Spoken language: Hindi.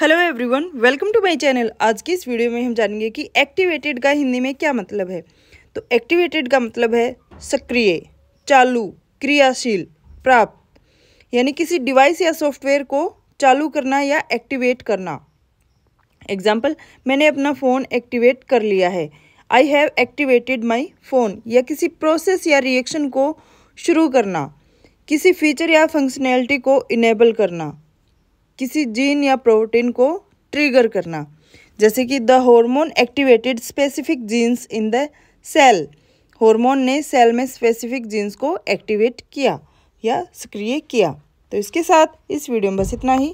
hello everyone welcome to my channel आज की इस वीडियो में हम जानेंगे कि एक्टिवेटेड का हिंदी में क्या मतलब है तो एक्टिवेटेड का मतलब है सक्रिय चालू क्रियाशील प्राप्त यानी किसी डिवाइस या सॉफ्टवेयर को चालू करना या एक्टिवेट करना एग्जाम्पल मैंने अपना फ़ोन एक्टिवेट कर लिया है I have activated my phone या किसी प्रोसेस या रिएक्शन को शुरू करना किसी फीचर या फंक्शनैलिटी को इनेबल करना किसी जीन या प्रोटीन को ट्रिगर करना जैसे कि the hormone activated specific genes in the cell hormone ने सेल में स्पेसिफिक जीन्स को एक्टिवेट किया या सक्रिय किया तो इसके साथ इस वीडियो में बस इतना ही